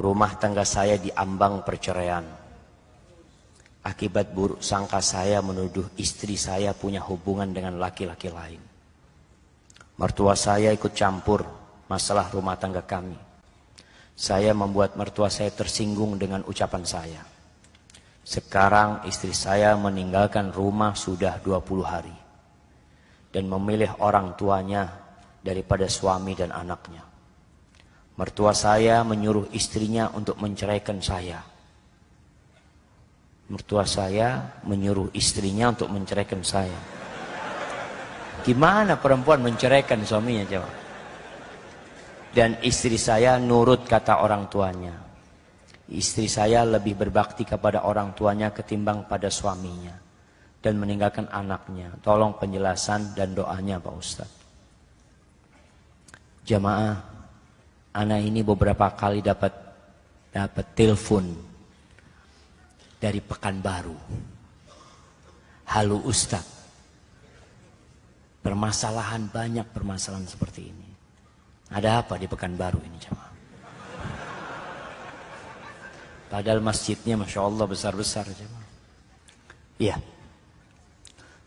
Rumah tangga saya diambang perceraian. Akibat buruk sangka saya menuduh istri saya punya hubungan dengan laki-laki lain. Mertua saya ikut campur masalah rumah tangga kami. Saya membuat mertua saya tersinggung dengan ucapan saya. Sekarang istri saya meninggalkan rumah sudah 20 hari. Dan memilih orang tuanya daripada suami dan anaknya. Mertua saya menyuruh istrinya untuk menceraikan saya. Mertua saya menyuruh istrinya untuk menceraikan saya. Gimana perempuan menceraikan suaminya jawab? Dan istri saya nurut kata orang tuanya. Istri saya lebih berbakti kepada orang tuanya ketimbang pada suaminya. Dan meninggalkan anaknya. Tolong penjelasan dan doanya Pak Ustadz. Jamaah Anak ini beberapa kali dapat dapat telepon dari Pekanbaru. Halo Ustaz. Permasalahan banyak permasalahan seperti ini. Ada apa di Pekanbaru ini jemaah? Padahal masjidnya Masya Allah besar-besar jemaah. Iya.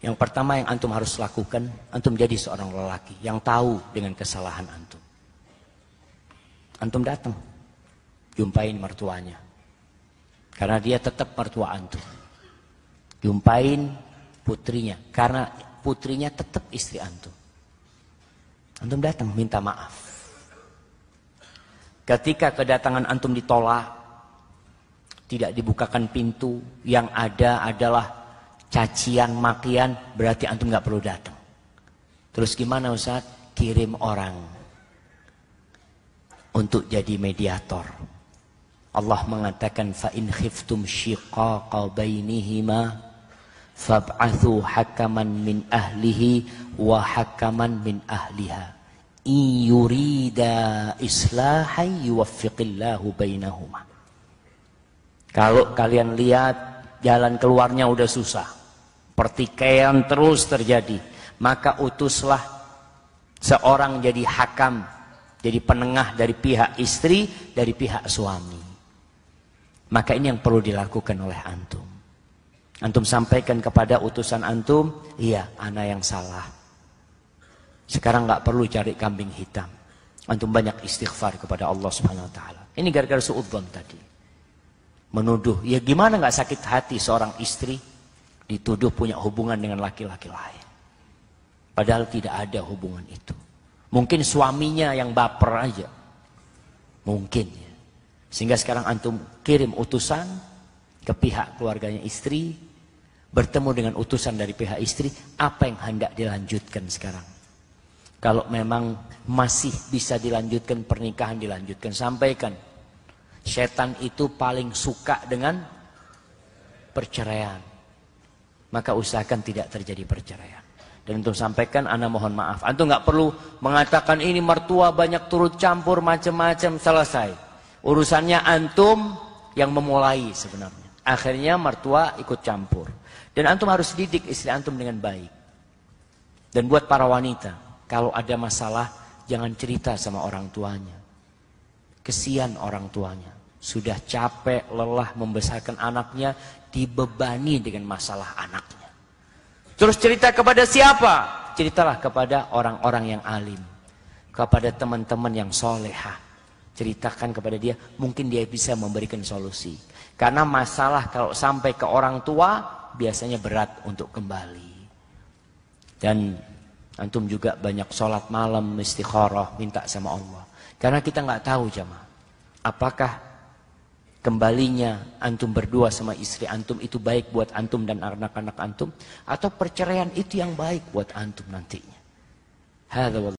Yang pertama yang antum harus lakukan, antum jadi seorang lelaki yang tahu dengan kesalahan antum antum datang jumpain mertuanya karena dia tetap mertua antum jumpain putrinya karena putrinya tetap istri antum antum datang minta maaf ketika kedatangan antum ditolak tidak dibukakan pintu yang ada adalah cacian makian berarti antum nggak perlu datang terus gimana Ustaz kirim orang untuk jadi mediator. Allah mengatakan fa in khiftum shiqaqa bainihima fab'athu hakaman min ahlihi wa hakaman min ahliha. In yurida islahan yuwaffiqillahu bainahuma. Kalau kalian lihat jalan keluarnya udah susah. Pertikaian terus terjadi. Maka utuslah seorang jadi hakam jadi penengah dari pihak istri, dari pihak suami. Maka ini yang perlu dilakukan oleh antum. Antum sampaikan kepada utusan antum, iya, anak yang salah. Sekarang nggak perlu cari kambing hitam. Antum banyak istighfar kepada Allah Subhanahu Wa Taala. Ini gara-gara suudzon tadi. Menuduh, ya gimana nggak sakit hati seorang istri dituduh punya hubungan dengan laki-laki lain. Padahal tidak ada hubungan itu. Mungkin suaminya yang baper aja. Mungkin. Ya. Sehingga sekarang antum kirim utusan ke pihak keluarganya istri. Bertemu dengan utusan dari pihak istri. Apa yang hendak dilanjutkan sekarang? Kalau memang masih bisa dilanjutkan pernikahan dilanjutkan. Sampaikan. Setan itu paling suka dengan perceraian. Maka usahakan tidak terjadi perceraian. Dan untuk sampaikan, anda mohon maaf. Antum nggak perlu mengatakan ini mertua banyak turut campur macam-macam selesai. Urusannya antum yang memulai sebenarnya. Akhirnya mertua ikut campur. Dan antum harus didik istri antum dengan baik. Dan buat para wanita, kalau ada masalah jangan cerita sama orang tuanya. Kesian orang tuanya. Sudah capek, lelah membesarkan anaknya, dibebani dengan masalah anaknya. Terus cerita kepada siapa? Ceritalah kepada orang-orang yang alim. Kepada teman-teman yang soleha. Ceritakan kepada dia, mungkin dia bisa memberikan solusi. Karena masalah kalau sampai ke orang tua, biasanya berat untuk kembali. Dan antum juga banyak sholat malam, istikharah, minta sama Allah. Karena kita nggak tahu jamaah. Apakah kembalinya antum berdua sama istri antum itu baik buat antum dan anak-anak antum atau perceraian itu yang baik buat antum nantinya. Hadza